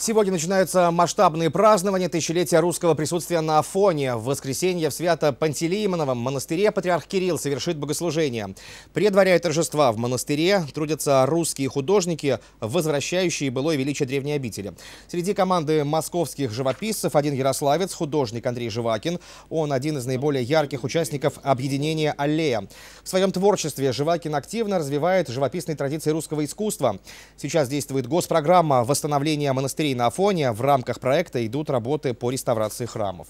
Сегодня начинаются масштабные празднования тысячелетия русского присутствия на Афоне. В воскресенье в свято пантелеимоновом монастыре патриарх Кирилл совершит богослужение. Предваряя торжества в монастыре трудятся русские художники, возвращающие былое величие древней обители. Среди команды московских живописцев один ярославец, художник Андрей Живакин. Он один из наиболее ярких участников объединения «Аллея». В своем творчестве Живакин активно развивает живописные традиции русского искусства. Сейчас действует госпрограмма восстановления монастыря на Афония в рамках проекта идут работы по реставрации храмов.